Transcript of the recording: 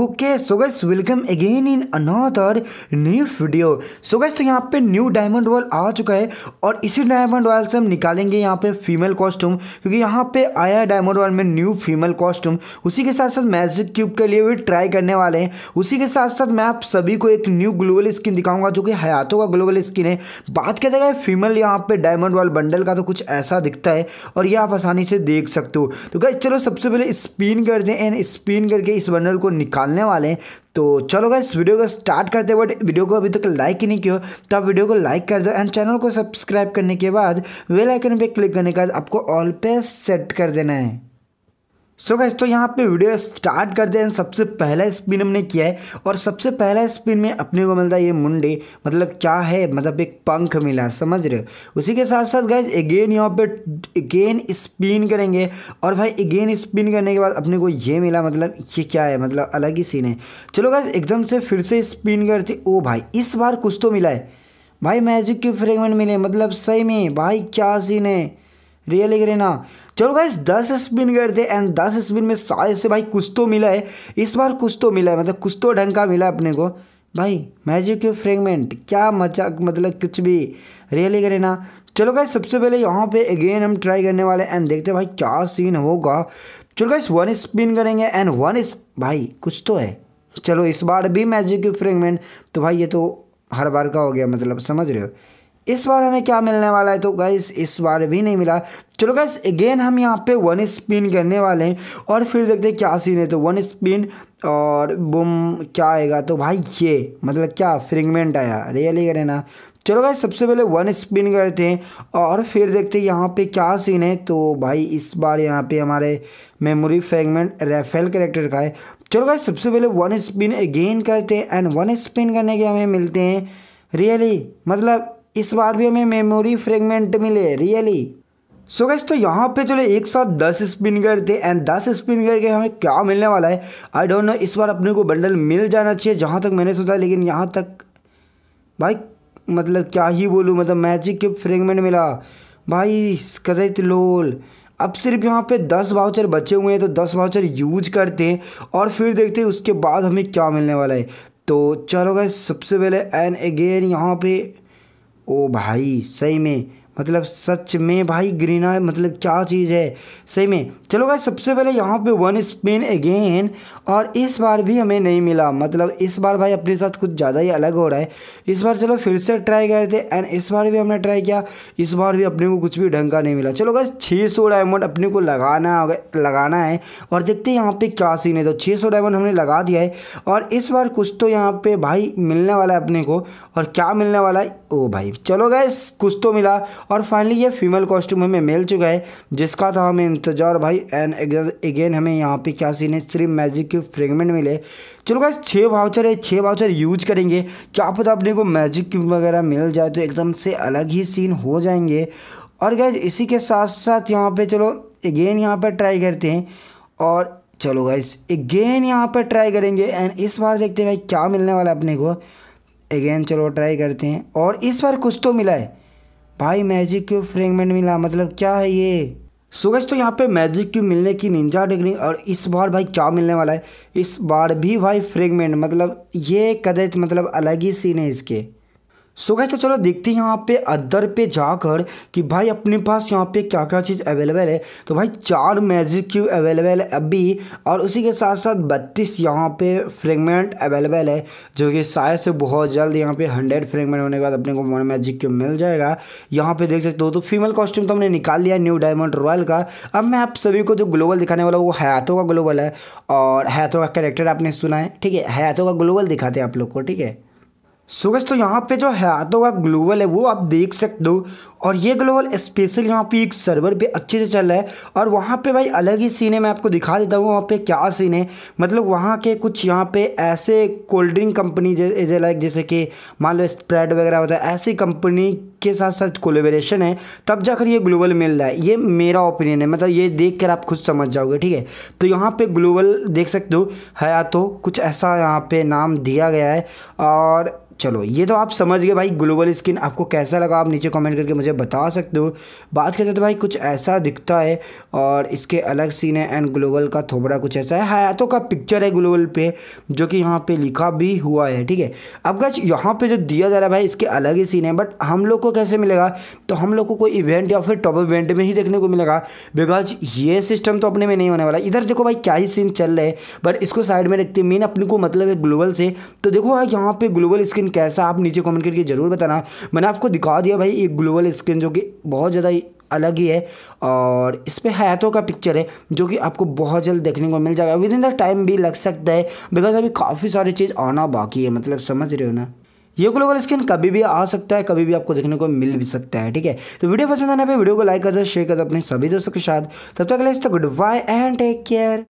okay so guys welcome again in another new video so guys तो यहाँ पे new diamond wall आ चुका है और इसी डायमंड वॉल से हम निकालेंगे यहाँ पे फीमेल कॉस्ट्यूम क्योंकि यहाँ पे आया डायमंड वॉल में न्यू फीमेल कॉस्ट्यूम उसी के साथ साथ मैजिक क्यूब के लिए भी ट्राई करने वाले हैं उसी के साथ साथ मैं आप सभी को एक न्यू ग्लोबल स्किन दिखाऊंगा जो कि हयातों का ग्लोबल स्किन है बात किया जाएगा फीमेल यहाँ पे डायमंड वॉल बंडल का तो कुछ ऐसा दिखता है और ये आप आसानी से देख सकते हो तो गैस चलो सबसे पहले स्पिन करते हैं एंड स्पिन करके इस बंडल को निकाल निकालने वाले हैं तो चलो गए वीडियो को स्टार्ट करते बट वीडियो को अभी तक लाइक ही नहीं किया तो आप वीडियो को लाइक कर दो एंड चैनल को सब्सक्राइब करने के बाद वेल आइकन पे क्लिक करने के बाद आपको ऑल पे सेट कर देना है सो गैस तो यहाँ पे वीडियो स्टार्ट करते हैं सबसे पहला स्पिन हमने किया है और सबसे पहला स्पिन में अपने को मिलता है ये मुंडे मतलब क्या है मतलब एक पंख मिला समझ रहे हो उसी के साथ साथ गैस अगेन यहाँ पे अगेन स्पिन करेंगे और भाई अगेन स्पिन करने के बाद अपने को ये मिला मतलब ये क्या है मतलब अलग ही सीन है चलो गैस एकदम से फिर से स्पिन करते ओ भाई इस बार कुछ तो मिला है भाई मैजिक के फ्रेगमेंट मिले मतलब सही में भाई क्या सीन है रियली ना चलो गाइस दस स्पिन करते एंड दस स्पिन में सारे से भाई कुछ तो मिला है इस बार कुछ तो मिला है मतलब कुछ तो ढंग का मिला अपने को भाई मैजिक के फ्रेगमेंट क्या मचा मतलब कुछ भी रियली करे ना चलो गाइस सबसे पहले यहाँ पे अगेन हम ट्राई करने वाले एंड देखते हैं भाई क्या सीन होगा चलो गाइस वन स्पिन करेंगे एंड वन भाई कुछ तो है चलो इस बार भी मैजिक के फ्रेगमेंट तो भाई ये तो हर बार का हो गया मतलब समझ रहे हो इस बार हमें क्या मिलने वाला है तो गाइस इस बार भी नहीं मिला चलो गाइस अगेन हम यहाँ पे वन स्पिन करने वाले हैं और फिर देखते हैं क्या सीन है तो वन स्पिन और बुम क्या आएगा तो भाई ये मतलब क्या फ्रिगमेंट आया रियली करें ना चलो गाइस सबसे पहले वन स्पिन करते हैं और फिर देखते हैं यहाँ पे क्या सीन है तो भाई इस बार यहाँ पे हमारे मेमोरी फ्रेगमेंट रेफेल करेक्टर का है चलो गाइस सबसे पहले वन स्पिन अगेन करते हैं एंड वन स्पिन करने के हमें मिलते हैं रियली मतलब इस बार भी हमें मेमोरी फ्रेगमेंट मिले रियली सो गैस तो यहाँ पे चलो एक साथ दस स्पिन करते एंड दस स्पिन करके हमें क्या मिलने वाला है आई डोंट नो इस बार अपने को बंडल मिल जाना चाहिए जहाँ तक मैंने सोचा लेकिन यहाँ तक भाई मतलब क्या ही बोलूँ मतलब मैजिक के फ्रेगमेंट मिला भाई कदित लोल अब सिर्फ यहाँ पे दस वाउचर बचे हुए हैं तो दस वाउचर यूज करते हैं और फिर देखते हैं उसके बाद हमें क्या मिलने वाला है तो चलो गए सबसे पहले एंड अगेन यहाँ पर ओ भाई सही में मतलब सच में भाई ग्रीना मतलब क्या चीज़ है सही में चलो गाइस सबसे पहले यहाँ पे वन स्पिन अगेन और इस बार भी हमें नहीं मिला मतलब इस बार भाई अपने साथ कुछ ज़्यादा ही अलग हो रहा है इस बार चलो फिर से ट्राई कर थे एंड इस बार भी हमने ट्राई किया इस बार भी अपने को कुछ भी ढंग का नहीं मिला चलो गाइस छः सौ डायमंड अपने को लगाना लगाना है और देखते हैं यहाँ पर क्या सीन है तो छः सौ डायमंड हमने लगा दिया है और इस बार कुछ तो यहाँ पर भाई मिलने वाला है अपने को और क्या मिलने वाला है ओ भाई चलो गए कुछ तो मिला और फाइनली ये फीमेल कॉस्ट्यूम हमें मिल चुका है जिसका था हमें इंतजार भाई एंड अगेन हमें यहाँ पे क्या सीन है सिर्फ मैजिक के फ्रेगमेंट मिले चलो गाइस छः वाउचर है छः वाउचर यूज करेंगे क्या पता अपने को मैजिक क्यूब वगैरह मिल जाए तो एकदम से अलग ही सीन हो जाएंगे और गैज इसी के साथ साथ यहाँ पे चलो अगेन यहाँ पर ट्राई करते हैं और चलो गाइस अगेन यहाँ पर ट्राई करेंगे एंड इस बार देखते हैं भाई क्या मिलने वाला है अपने को अगेन चलो ट्राई करते हैं और इस बार कुछ तो मिला है भाई मैजिक क्यूब फ्रेगमेंट मिला मतलब क्या है ये सुगज तो यहाँ पे मैजिक क्यूब मिलने की निंजा डिग्री और इस बार भाई क्या मिलने वाला है इस बार भी भाई फ्रेगमेंट मतलब ये कदर मतलब अलग ही सीन है इसके सो गैस तो चलो देखते हैं यहाँ पे अदर पे जाकर कि भाई अपने पास यहाँ पे क्या क्या चीज़ अवेलेबल है तो भाई चार मैजिक क्यूब अवेलेबल है अभी और उसी के साथ साथ बत्तीस यहाँ पे फ्रेगमेंट अवेलेबल है जो कि शायद से बहुत जल्द यहाँ पे हंड्रेड फ्रेगमेंट होने के बाद अपने को वन मैजिक क्यूब मिल जाएगा यहाँ पे देख सकते हो तो फीमेल कॉस्ट्यूम तो हमने निकाल लिया न्यू डायमंड रॉयल का अब मैं आप सभी को जो ग्लोबल दिखाने वाला वो हयातों का ग्लोबल है और हयातों का कैरेक्टर आपने सुना है ठीक है हयातों का ग्लोबल दिखाते हैं आप लोग को ठीक है सो so तो यहाँ पे जो हयातो का ग्लोबल है वो आप देख सकते हो और ये ग्लोबल स्पेशल यहाँ पे एक सर्वर पे अच्छे से चल रहा है और वहाँ पे भाई अलग ही सीन है मैं आपको दिखा देता हूँ वहाँ पे क्या सीन है मतलब वहाँ के कुछ यहाँ पे ऐसे कोल्ड ड्रिंक कंपनी जैसे लाइक जैसे कि मान लो स्प्रेड वगैरह होता है ऐसी कंपनी के साथ साथ कोलेबरेशन है तब जाकर ये ग्लोबल मिल रहा है ये मेरा ओपिनियन है मतलब ये देख कर आप खुद समझ जाओगे ठीक है तो यहाँ पे ग्लोबल देख सकते हो हयातो कुछ ऐसा यहाँ पे नाम दिया गया है और चलो ये तो आप समझ गए भाई ग्लोबल स्किन आपको कैसा लगा आप नीचे कमेंट करके मुझे बता सकते हो बात करते तो भाई कुछ ऐसा दिखता है और इसके अलग सीन है एंड ग्लोबल का थोबड़ा कुछ ऐसा है हयातों का पिक्चर है ग्लोबल पे जो कि यहाँ पे लिखा भी हुआ है ठीक है अब गज यहाँ पे जो दिया जा रहा है भाई इसके अलग ही सीन है बट हम लोग को कैसे मिलेगा तो हम लोग को कोई इवेंट या फिर टॉप इवेंट में ही देखने को मिलेगा बिकॉज ये सिस्टम तो अपने में नहीं होने वाला इधर देखो भाई क्या ही सीन चल रहे हैं बट इसको साइड में रखते मेन अपने को मतलब है ग्लोबल से तो देखो यहाँ पर ग्लोबल स्किन कैसा आप नीचे कमेंट करके ज़रूर बताना मैंने आपको दिखा दिया भाई एक ग्लोबल स्क्रीन जो कि बहुत ज़्यादा अलग ही है और इस पर हयातों का पिक्चर है जो कि आपको बहुत जल्द देखने को मिल जाएगा विद इन द टाइम भी लग सकता है बिकॉज अभी काफ़ी सारी चीज़ आना बाकी है मतलब समझ रहे हो ना ये ग्लोबल स्किन कभी भी आ सकता है कभी भी आपको देखने को मिल भी सकता है ठीक है तो वीडियो पसंद आने पे वीडियो को लाइक कर दो शेयर कर दो अपने सभी दोस्तों के साथ तब तक इस लिए goodbye and take care